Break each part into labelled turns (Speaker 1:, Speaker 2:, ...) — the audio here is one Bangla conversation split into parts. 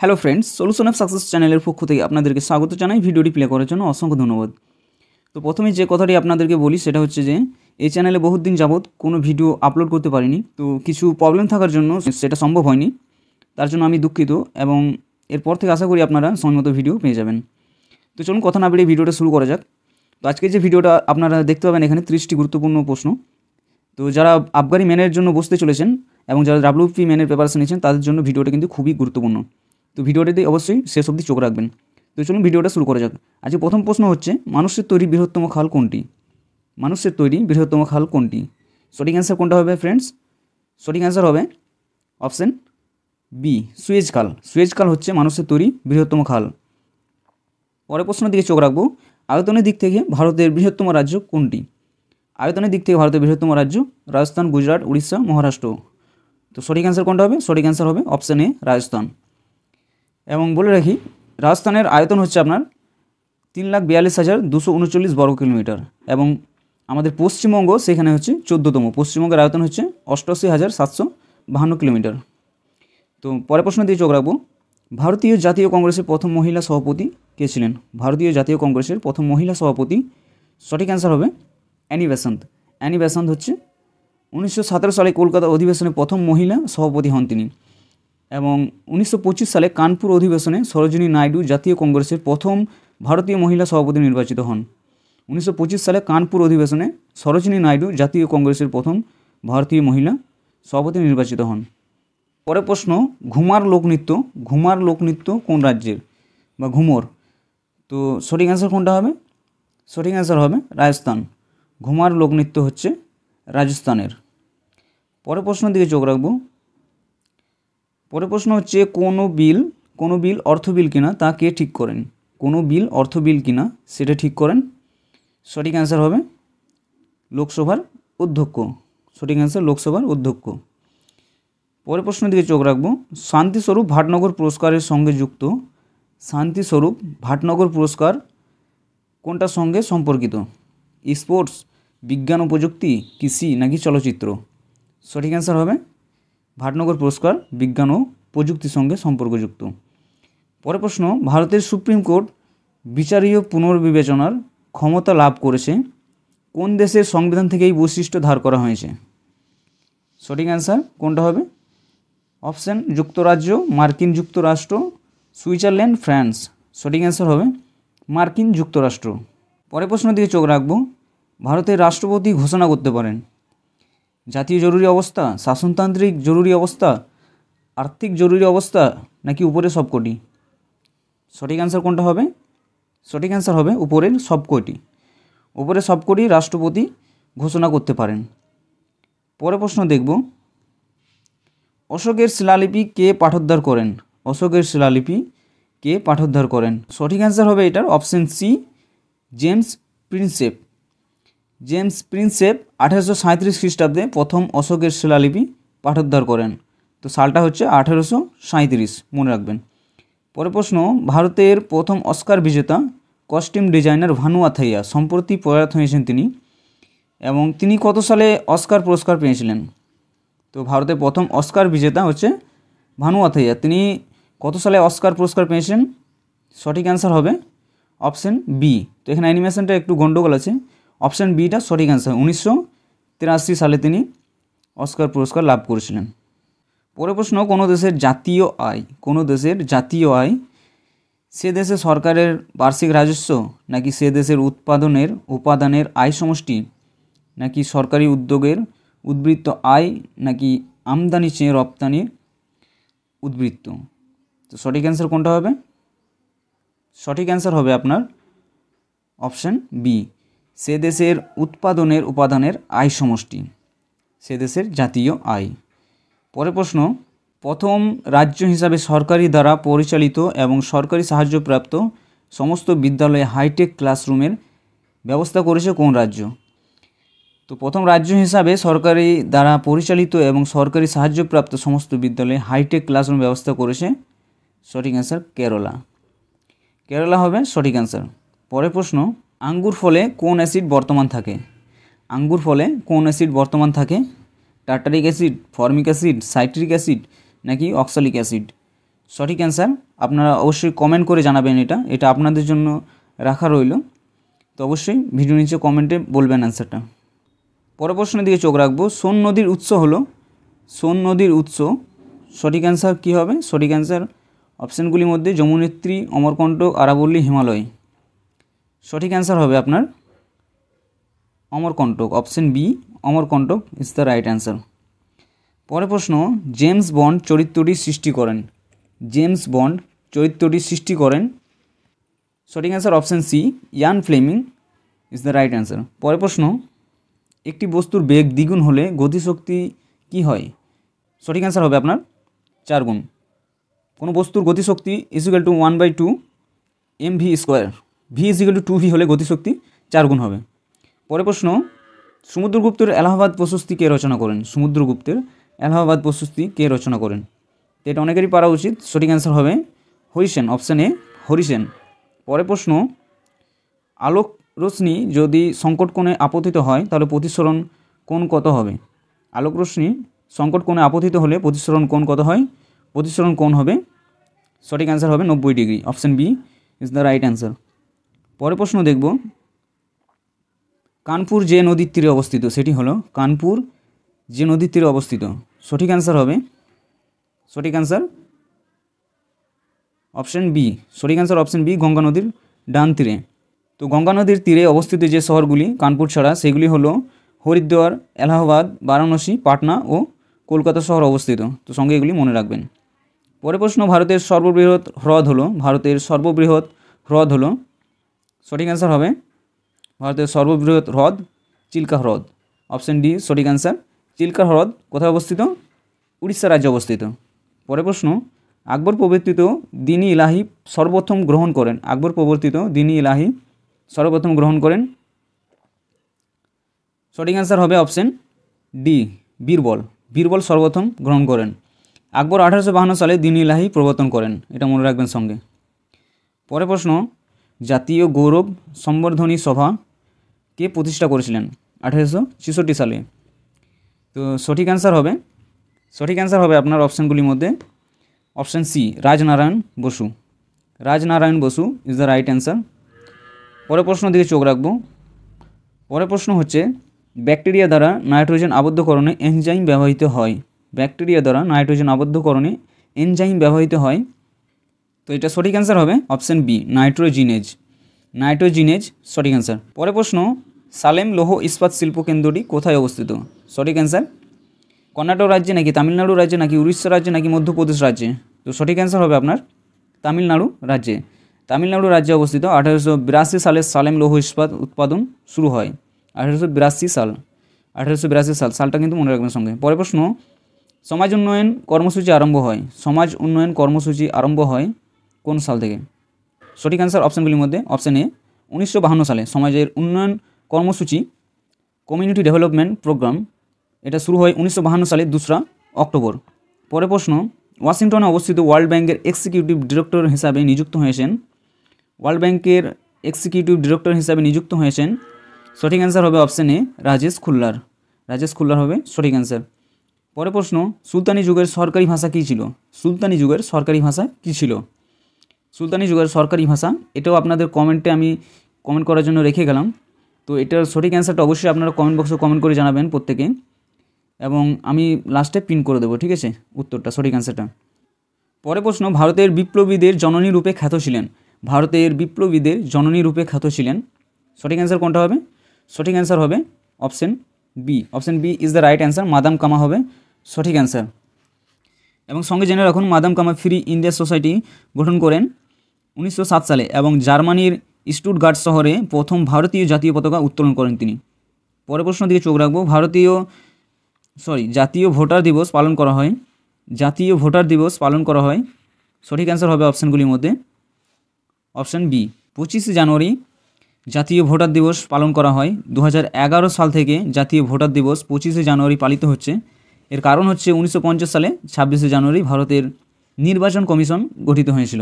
Speaker 1: hello friends solution of success চ্যানেলের পক্ষ থেকে আপনাদেরকে স্বাগত জানাই ভিডিওটি প্লে করার জন্য অসংখ্য ধন্যবাদ তো প্রথমে যে কথাটি আপনাদেরকে বলি সেটা হচ্ছে যে এই চ্যানেলে বহুদিন দিন যাবৎ কোনো ভিডিও আপলোড করতে পারিনি তো কিছু প্রবলেম থাকার জন্য সেটা সম্ভব হয়নি তার জন্য আমি দুঃখিত এবং এরপর থেকে আশা করি আপনারা সময়মত ভিডিও পেয়ে যাবেন তো চলুন কথা না বেরিয়ে ভিডিওটা শুরু করা যাক তো আজকে যে ভিডিওটা আপনারা দেখতে পাবেন এখানে ত্রিশটি গুরুত্বপূর্ণ প্রশ্ন তো যারা আবগারি ম্যানের জন্য বসতে চলেছেন এবং যারা ডাব্লিউপি ম্যানের প্রিপারেশন নিয়েছেন তাদের জন্য ভিডিওটা কিন্তু খুবই গুরুত্বপূর্ণ তো ভিডিওটিতে অবশ্যই শেষ অবধি চোখ রাখবেন তো চলুন ভিডিওটা শুরু করা যাক আজকে প্রথম প্রশ্ন হচ্ছে মানুষের তৈরি বৃহত্তম খাল কোনটি মানুষের তৈরি বৃহত্তম খাল কোনটি সঠিক অ্যান্সার কোনটা হবে ফ্রেন্ডস সঠিক অ্যান্সার হবে অপশান বি সুয়েজ খাল সুয়েজ খাল হচ্ছে মানুষের তৈরি বৃহত্তম খাল পরের প্রশ্নের দিকে চোখ রাখবো আয়তনের দিক থেকে ভারতের বৃহত্তম রাজ্য কোনটি আয়তনের দিক থেকে ভারতের বৃহত্তম রাজ্য রাজস্থান গুজরাট উড়িষ্যা মহারাষ্ট্র তো সঠিক অ্যান্সার কোনটা হবে সঠিক অ্যান্সার হবে অপশান এ রাজস্থান এবং বলে রাখি রাজস্থানের আয়তন হচ্ছে আপনার তিন লাখ বিয়াল্লিশ হাজার দুশো উনচল্লিশ বর্গ কিলোমিটার এবং আমাদের পশ্চিমবঙ্গ সেখানে হচ্ছে চোদ্দোতম পশ্চিমবঙ্গের আয়তন হচ্ছে অষ্টআশি হাজার সাতশো বাহান্ন কিলোমিটার তো পরের প্রশ্ন দিয়ে চোখ রাখবো ভারতীয় জাতীয় কংগ্রেসের প্রথম মহিলা সভাপতি কে ছিলেন ভারতীয় জাতীয় কংগ্রেসের প্রথম মহিলা সভাপতি সঠিক অ্যান্সার হবে অ্যানি বেসান্ত অ্যানি বেসান্ত হচ্ছে উনিশশো সালে কলকাতা অধিবেশনে প্রথম মহিলা সভাপতি হন তিনি এবং উনিশশো সালে কানপুর অধিবেশনে সরোজিনী নাইডু জাতীয় কংগ্রেসের প্রথম ভারতীয় মহিলা সভাপতি নির্বাচিত হন উনিশশো সালে কানপুর অধিবেশনে সরোজিনী নাইডু জাতীয় কংগ্রেসের প্রথম ভারতীয় মহিলা সভাপতি নির্বাচিত হন পরে প্রশ্ন ঘুমার লোকনৃত্য ঘুমার লোকনৃত্য কোন রাজ্যের বা ঘুমর তো সঠিক অ্যান্সার কোনটা হবে সঠিক অ্যান্সার হবে রাজস্থান ঘুমার লোকনৃত্য হচ্ছে রাজস্থানের পরের প্রশ্নের দিকে চোখ রাখবো পরে প্রশ্ন হচ্ছে কোনো বিল কোনো বিল অর্থ বিল কিনা তা কে ঠিক করেন কোনো বিল অর্থ বিল কিনা সেটা ঠিক করেন সঠিক অ্যান্সার হবে লোকসভার অধ্যক্ষ সঠিক অ্যান্সার লোকসভার অধ্যক্ষ পরের প্রশ্নের দিকে চোখ রাখবো শান্তিস্বরূপ ভাটনগর পুরস্কারের সঙ্গে যুক্ত শান্তিস্বরূপ ভাটনগর পুরস্কার কোনটার সঙ্গে সম্পর্কিত স্পোর্টস বিজ্ঞান ও প্রযুক্তি কৃষি নাকি চলচ্চিত্র সঠিক অ্যান্সার হবে ভাটনগর পুরস্কার বিজ্ঞান ও প্রযুক্তির সঙ্গে সম্পর্কযুক্ত পরের প্রশ্ন ভারতের সুপ্রিম কোর্ট বিচারীয় পুনর্বিবেচনার ক্ষমতা লাভ করেছে কোন দেশের সংবিধান থেকে এই বৈশিষ্ট্য ধার করা হয়েছে সঠিক অ্যান্সার কোনটা হবে অপশান যুক্তরাজ্য মার্কিন যুক্তরাষ্ট্র সুইজারল্যান্ড ফ্রান্স সঠিক অ্যান্সার হবে মার্কিন যুক্তরাষ্ট্র পরের প্রশ্ন দিকে চোখ রাখবো ভারতের রাষ্ট্রপতি ঘোষণা করতে পারেন জাতীয় জরুরি অবস্থা শাসনতান্ত্রিক জরুরি অবস্থা আর্থিক জরুরি অবস্থা নাকি উপরে সবকটি সঠিক অ্যান্সার কোনটা হবে সঠিক অ্যান্সার হবে উপরের সব উপরের উপরে কটি রাষ্ট্রপতি ঘোষণা করতে পারেন পরে প্রশ্ন দেখব অশোকের শিলালিপি কে পাঠোদ্ধার করেন অশোকের শিলালিপি কে পাঠোদ্ধার করেন সঠিক অ্যান্সার হবে এটার option C James Prinsep James Prinsep আঠেরোশো সাঁত্রিশ খ্রিস্টাব্দে প্রথম অশোকের শিলালিপি পাঠোদ্ধার করেন তো সালটা হচ্ছে আঠেরোশো সাঁত্রিশ মনে রাখবেন পরে প্রশ্ন ভারতের প্রথম অস্কার বিজেতা কস্টিউম ডিজাইনার ভানু আথাইয়া সম্প্রতি প্রয়াত হয়েছেন তিনি এবং তিনি কত সালে অস্কার পুরস্কার পেয়েছিলেন তো ভারতের প্রথম অস্কার বিজেতা হচ্ছে ভানু আথাইয়া তিনি কত সালে অস্কার পুরস্কার পেয়েছেন সঠিক অ্যান্সার হবে অপশান বি তো এখানে অ্যানিমেশনটা একটু গণ্ডগোল আছে অপশান বিটা সঠিক অ্যান্সার উনিশশো তিরাশি সালে তিনি অস্কার পুরস্কার লাভ করেছিলেন পরে প্রশ্ন কোনো দেশের জাতীয় আয় কোনো দেশের জাতীয় আয় সে দেশে সরকারের বার্ষিক রাজস্ব নাকি সে দেশের উৎপাদনের উপাদানের আয় সমষ্টি নাকি সরকারি উদ্যোগের উদ্বৃত্ত আয় নাকি আমদানি চেয়ে রপ্তানির উদ্বৃত্ত তো সঠিক অ্যান্সার কোনটা হবে সঠিক অ্যান্সার হবে আপনার অপশান বি সে দেশের উৎপাদনের উপাদানের আয় সমষ্টি সে দেশের জাতীয় আয় পরে প্রশ্ন প্রথম রাজ্য হিসাবে সরকারি দ্বারা পরিচালিত এবং সরকারি সাহায্যপ্রাপ্ত সমস্ত বিদ্যালয়ে হাইটেক ক্লাসরুমের ব্যবস্থা করেছে কোন রাজ্য তো প্রথম রাজ্য হিসাবে সরকারি দ্বারা পরিচালিত এবং সরকারি সাহায্যপ্রাপ্ত সমস্ত বিদ্যালয়ে হাইটেক ক্লাসরুম ব্যবস্থা করেছে সঠিক অ্যান্সার কেরলা কেরলা হবে সঠিক অ্যান্সার পরে প্রশ্ন আঙ্গুর ফলে কোন অ্যাসিড বর্তমান থাকে আঙ্গুর ফলে কোন অ্যাসিড বর্তমান থাকে tartaric acid formic acid citric acid নাকি অক্সালিক অ্যাসিড সঠিক অ্যান্সার আপনারা অবশ্যই কমেন্ট করে জানাবেন এটা এটা আপনাদের জন্য রাখা রইল তো অবশ্যই ভিডিও নিচে কমেন্টে বলবেন অ্যান্সারটা পর প্রশ্নের দিকে চোখ রাখবো সোন নদীর উৎস হলো সোন নদীর উৎস সঠিক অ্যান্সার কী হবে সঠিক অ্যান্সার অপশানগুলির মধ্যে যমুনেত্রী অমরকণ্ঠ আরাবল্লী হিমালয় সঠিক অ্যান্সার হবে আপনার Amarkantak option B Amarkantak is the right answer পরে প্রশ্ন জেমস বন্ড চরিত্রটি সৃষ্টি করেন জেমস বন্ড চরিত্রটি সৃষ্টি করেন সঠিক answer option C Ian Fleming is the right answer পরে প্রশ্ন একটি বস্তুর বেগ দ্বিগুণ হলে গতিশক্তি কি হয় সঠিক অ্যান্সার হবে আপনার চার গুণ কোনো বস্তুর গতিশক্তি is equal to one by two m v square v is equal to two v হলে গতিশক্তি চার গুণ হবে পরে প্রশ্ন সমুদ্রগুপ্তের এলাহাবাদ প্রশস্তি কে রচনা করেন সমুদ্রগুপ্তের এলাহাবাদ প্রশস্তি কে রচনা করেন তো এটা অনেকেরই পারা উচিত সঠিক অ্যান্সার হবে হরিসেন অপশান এ হরিসেন পরে প্রশ্ন আলোক রশ্মি যদি সংকট কোণে আপতিত হয় তাহলে প্রতিসরণ কোণ কত হবে আলোক রশ্মি সংকট কোণে আপতিত হলে প্রতিসরণ কোণ কত হয় প্রতিসরণ কোণ হবে সঠিক অ্যান্সার হবে নব্বই degree option B is the right answer পরে প্রশ্ন দেখব কানপুর যে নদীর তীরে অবস্থিত সেটি হলো কানপুর যে নদীর তীরে অবস্থিত সঠিক অ্যান্সার হবে সঠিক অ্যান্সার অপশন বি সঠিক অ্যান্সার অপশন বি গঙ্গা নদীর ডান তীরে তো গঙ্গা নদীর তীরে অবস্থিত যে শহরগুলি কানপুর ছাড়া সেগুলি হলো হরিদ্বার এলাহাবাদ বারাণসী পাটনা ও কলকাতা শহর অবস্থিত তো সঙ্গে এগুলি মনে রাখবেন পরে প্রশ্ন ভারতের সর্ববৃহৎ হ্রদ হলো ভারতের সর্ববৃহৎ হ্রদ হলো সঠিক অ্যান্সার হবে ভারতের সর্ববৃহৎ হ্রদ চিল্কা হ্রদ অপশন ডি সঠিক অ্যান্সার চিল্কা হ্রদ কোথায় অবস্থিত উড়িষ্যা রাজ্যে অবস্থিত পরের প্রশ্ন আকবর প্রবর্তিত দিনই ইলাহি সর্বপ্রথম গ্রহণ করেন আকবর প্রবর্তিত দিনই ইলাহি সর্বপ্রথম গ্রহণ করেন সঠিক অ্যান্সার হবে অপশন ডি বীরবল বীরবল সর্বপ্রথম গ্রহণ করেন আকবর আঠারোশো বাহান্ন সালে দিনই ইলাহি প্রবর্তন করেন এটা মনে রাখবেন সঙ্গে পরের প্রশ্ন জাতীয় গৌরব সম্বর্ধনী সভা কে প্রতিষ্ঠা করেছিলেন আঠেরোশো ছেষট্টি সালে তো সঠিক অ্যান্সার হবে সঠিক অ্যান্সার হবে আপনার অপশানগুলির মধ্যে option C Rajnarayan Basu Rajnarayan Basu is the right answer পরের প্রশ্ন দিকে চোখ রাখবো পরের প্রশ্ন হচ্ছে ব্যাকটেরিয়া দ্বারা নাইট্রোজেন আবদ্ধকরণে এনজাইম ব্যবহৃত হয় ব্যাকটেরিয়া দ্বারা নাইট্রোজেন আবদ্ধকরণে এনজাইম ব্যবহৃত হয় তো এটা সঠিক অ্যান্সার হবে অপশান বি নাইট্রোজিনেজ নাইট্রোজিনেজ সঠিক অ্যান্সার পরে প্রশ্ন সালেম লৌহ ইস্পাত শিল্প কেন্দ্রটি কোথায় অবস্থিত সঠিক অ্যান্সার কর্ণাটক রাজ্যে নাকি তামিলনাড়ু রাজ্যে নাকি উড়িষ্যা রাজ্যে নাকি মধ্যপ্রদেশ রাজ্যে তো সঠিক অ্যান্সার হবে আপনার তামিলনাড়ু রাজ্যে তামিলনাড়ু রাজ্যে অবস্থিত আঠারোশো বিরাশি সালে সালেম লৌহ ইস্পাত উৎপাদন শুরু হয় আঠারোশো বিরাশি সাল আঠারোশো বিরাশি সাল সালটা কিন্তু মনে রাখবেন সঙ্গে পরে প্রশ্ন সমাজ উন্নয়ন কর্মসূচি আরম্ভ হয় সমাজ উন্নয়ন কর্মসূচি আরম্ভ হয় কোন সাল থেকে সঠিক অ্যান্সার অপশানগুলির মধ্যে অপশান এ উনিশশো সালে সমাজের উন্নয়ন কর্মসূচি কমিউনিটি ডেভেলপমেন্ট প্রোগ্রাম এটা শুরু হয় উনিশশো সালে দোসরা অক্টোবর পরে প্রশ্ন ওয়াশিংটনে অবস্থিত ওয়ার্ল্ড ব্যাংকের এক্সিকিউটিভ ডিরেক্টর হিসাবে নিযুক্ত হয়েছেন ওয়ার্ল্ড ব্যাংকের এক্সিকিউটিভ ডিরেক্টর হিসাবে নিযুক্ত হয়েছেন সঠিক অ্যান্সার হবে অপশান এ রাজেশ খুল্লার রাজেশ খুল্লার হবে সঠিক অ্যান্সার পরে প্রশ্ন সুলতানি যুগের সরকারি ভাষা কী ছিল সুলতানি যুগের সরকারি ভাষা কী ছিল সুলতানি যুগের সরকারি ভাষা এটাও আপনাদের কমেন্টে আমি কমেন্ট করার জন্য রেখে গেলাম তো এটার সঠিক অ্যান্সারটা অবশ্যই আপনারা কমেন্ট বক্সে কমেন্ট করে জানাবেন প্রত্যেকে এবং আমি লাস্টে পিন করে দেবো ঠিক আছে উত্তরটা সঠিক অ্যান্সারটা পরে প্রশ্ন ভারতের বিপ্লবীদের জননী রূপে খ্যাত ছিলেন ভারতের বিপ্লবীদের জননী রূপে খ্যাত ছিলেন সঠিক অ্যান্সার কোনটা হবে সঠিক অ্যান্সার হবে option B option B is the right answer madam Cama হবে সঠিক অ্যান্সার এবং সঙ্গে জেনে রাখুন মাদাম কামা ফ্রি ইন্ডিয়া সোসাইটি গঠন করেন উনিশশো সালে এবং জার্মানির স্টুটগার্ড শহরে প্রথম ভারতীয় জাতীয় পতাকা উত্তোলন করেন তিনি পরে প্রশ্ন দিকে চোখ রাখবো ভারতীয় সরি জাতীয় ভোটার দিবস পালন করা হয় জাতীয় ভোটার দিবস পালন করা হয় সঠিক অ্যান্সার হবে অপশানগুলির মধ্যে অপশান বি পঁচিশে জানুয়ারি জাতীয় ভোটার দিবস পালন করা হয় দু সাল থেকে জাতীয় ভোটার দিবস পঁচিশে জানুয়ারি পালিত হচ্ছে এর কারণ হচ্ছে উনিশশো সালে ছাব্বিশে জানুয়ারি ভারতের নির্বাচন কমিশন গঠিত হয়েছিল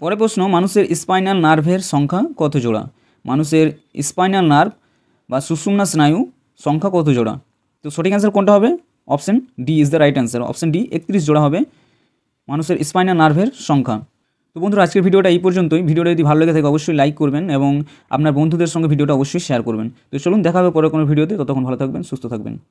Speaker 1: পরের প্রশ্ন মানুষের স্পাইনাল নার্ভের সংখ্যা কত জোড়া মানুষের স্পাইনাল নার্ভ বা সুষুমনা স্নায়ু সংখ্যা কত জোড়া তো সঠিক অ্যান্সার কোনটা হবে option D is the right answer option D একত্রিশ জোড়া হবে মানুষের স্পাইনাল নার্ভের সংখ্যা তো বন্ধুরা আজকের ভিডিওটা এই পর্যন্তই ভিডিওটা যদি ভালো লেগে থাকে অবশ্যই লাইক করবেন এবং আপনার বন্ধুদের সঙ্গে ভিডিওটা অবশ্যই শেয়ার করবেন তো চলুন দেখা হবে পরে কোনো ভিডিওতে ততক্ষণ ভালো থাকবেন সুস্থ থাকবেন